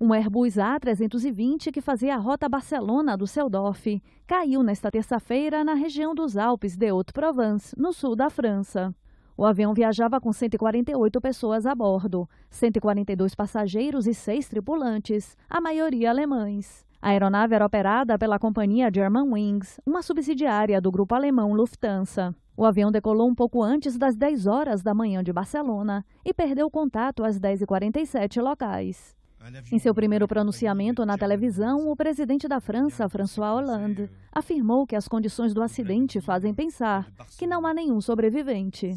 Um Airbus A320 que fazia a rota Barcelona do Seldorf caiu nesta terça-feira na região dos Alpes de Haute-Provence, no sul da França. O avião viajava com 148 pessoas a bordo, 142 passageiros e 6 tripulantes, a maioria alemães. A aeronave era operada pela companhia Germanwings, uma subsidiária do grupo alemão Lufthansa. O avião decolou um pouco antes das 10 horas da manhã de Barcelona e perdeu contato às 10h47 locais. Em seu primeiro pronunciamento na televisão, o presidente da França, François Hollande, afirmou que as condições do acidente fazem pensar que não há nenhum sobrevivente.